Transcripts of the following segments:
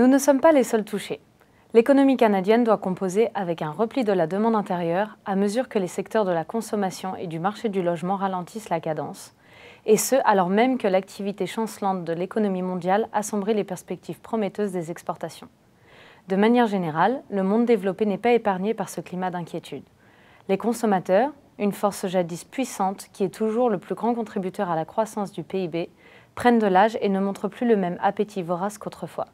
Nous ne sommes pas les seuls touchés. L'économie canadienne doit composer avec un repli de la demande intérieure à mesure que les secteurs de la consommation et du marché du logement ralentissent la cadence, et ce alors même que l'activité chancelante de l'économie mondiale assombrit les perspectives prometteuses des exportations. De manière générale, le monde développé n'est pas épargné par ce climat d'inquiétude. Les consommateurs, une force jadis puissante qui est toujours le plus grand contributeur à la croissance du PIB, prennent de l'âge et ne montrent plus le même appétit vorace qu'autrefois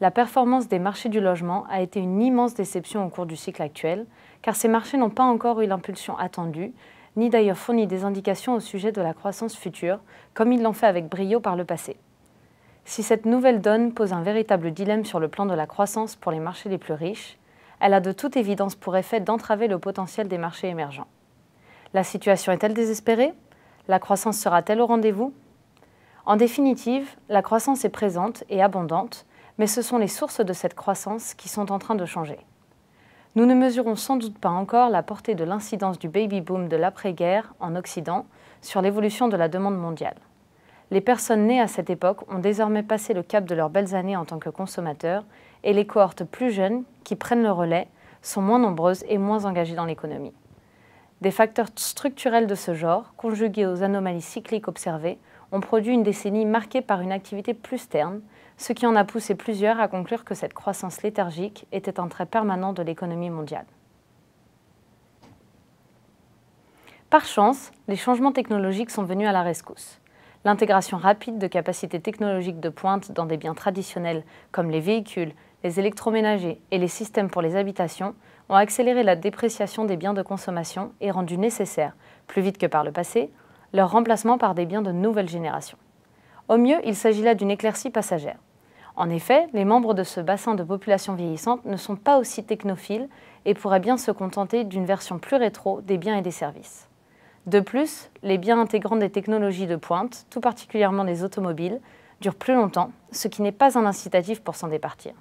la performance des marchés du logement a été une immense déception au cours du cycle actuel, car ces marchés n'ont pas encore eu l'impulsion attendue, ni d'ailleurs fourni des indications au sujet de la croissance future, comme ils l'ont fait avec brio par le passé. Si cette nouvelle donne pose un véritable dilemme sur le plan de la croissance pour les marchés les plus riches, elle a de toute évidence pour effet d'entraver le potentiel des marchés émergents. La situation est-elle désespérée La croissance sera-t-elle au rendez-vous En définitive, la croissance est présente et abondante, mais ce sont les sources de cette croissance qui sont en train de changer. Nous ne mesurons sans doute pas encore la portée de l'incidence du baby boom de l'après-guerre en Occident sur l'évolution de la demande mondiale. Les personnes nées à cette époque ont désormais passé le cap de leurs belles années en tant que consommateurs et les cohortes plus jeunes qui prennent le relais sont moins nombreuses et moins engagées dans l'économie. Des facteurs structurels de ce genre, conjugués aux anomalies cycliques observées, ont produit une décennie marquée par une activité plus terne, ce qui en a poussé plusieurs à conclure que cette croissance léthargique était un trait permanent de l'économie mondiale. Par chance, les changements technologiques sont venus à la rescousse. L'intégration rapide de capacités technologiques de pointe dans des biens traditionnels comme les véhicules, les électroménagers et les systèmes pour les habitations ont accéléré la dépréciation des biens de consommation et rendu nécessaire, plus vite que par le passé, leur remplacement par des biens de nouvelle génération. Au mieux, il s'agit là d'une éclaircie passagère. En effet, les membres de ce bassin de population vieillissante ne sont pas aussi technophiles et pourraient bien se contenter d'une version plus rétro des biens et des services. De plus, les biens intégrant des technologies de pointe, tout particulièrement des automobiles, durent plus longtemps, ce qui n'est pas un incitatif pour s'en départir.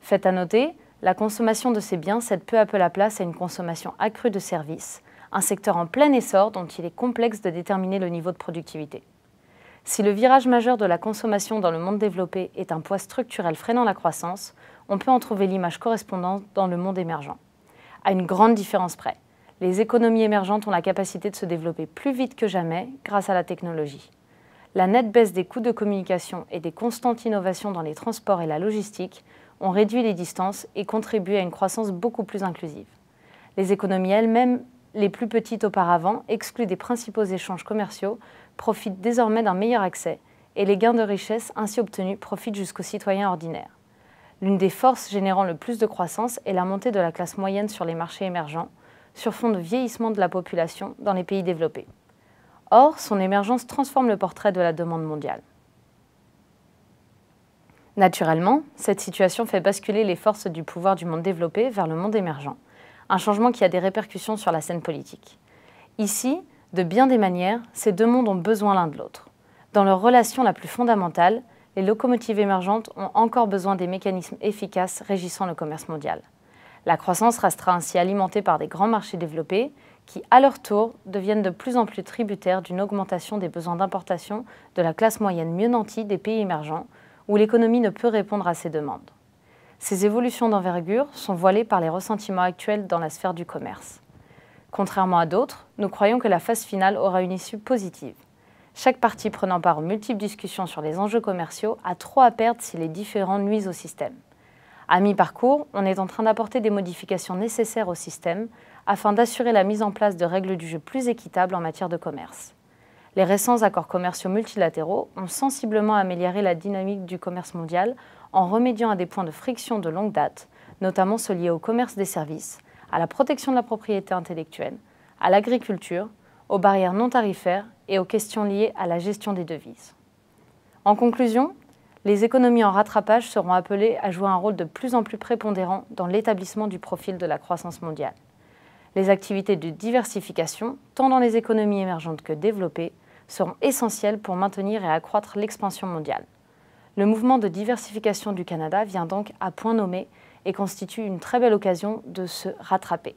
Faites à noter, la consommation de ces biens cède peu à peu la place à une consommation accrue de services, un secteur en plein essor dont il est complexe de déterminer le niveau de productivité. Si le virage majeur de la consommation dans le monde développé est un poids structurel freinant la croissance, on peut en trouver l'image correspondante dans le monde émergent. À une grande différence près, les économies émergentes ont la capacité de se développer plus vite que jamais grâce à la technologie. La nette baisse des coûts de communication et des constantes innovations dans les transports et la logistique ont réduit les distances et contribué à une croissance beaucoup plus inclusive. Les économies elles-mêmes les plus petites auparavant, exclues des principaux échanges commerciaux, profitent désormais d'un meilleur accès et les gains de richesse ainsi obtenus profitent jusqu'aux citoyens ordinaires. L'une des forces générant le plus de croissance est la montée de la classe moyenne sur les marchés émergents, sur fond de vieillissement de la population dans les pays développés. Or, son émergence transforme le portrait de la demande mondiale. Naturellement, cette situation fait basculer les forces du pouvoir du monde développé vers le monde émergent un changement qui a des répercussions sur la scène politique. Ici, de bien des manières, ces deux mondes ont besoin l'un de l'autre. Dans leur relation la plus fondamentale, les locomotives émergentes ont encore besoin des mécanismes efficaces régissant le commerce mondial. La croissance restera ainsi alimentée par des grands marchés développés qui, à leur tour, deviennent de plus en plus tributaires d'une augmentation des besoins d'importation de la classe moyenne mieux nantie des pays émergents, où l'économie ne peut répondre à ces demandes ces évolutions d'envergure sont voilées par les ressentiments actuels dans la sphère du commerce. Contrairement à d'autres, nous croyons que la phase finale aura une issue positive. Chaque partie prenant part aux multiples discussions sur les enjeux commerciaux a trop à perdre si les différents nuisent au système. À mi-parcours, on est en train d'apporter des modifications nécessaires au système afin d'assurer la mise en place de règles du jeu plus équitables en matière de commerce. Les récents accords commerciaux multilatéraux ont sensiblement amélioré la dynamique du commerce mondial en remédiant à des points de friction de longue date, notamment ceux liés au commerce des services, à la protection de la propriété intellectuelle, à l'agriculture, aux barrières non tarifaires et aux questions liées à la gestion des devises. En conclusion, les économies en rattrapage seront appelées à jouer un rôle de plus en plus prépondérant dans l'établissement du profil de la croissance mondiale. Les activités de diversification, tant dans les économies émergentes que développées, seront essentielles pour maintenir et accroître l'expansion mondiale. Le mouvement de diversification du Canada vient donc à point nommé et constitue une très belle occasion de se rattraper.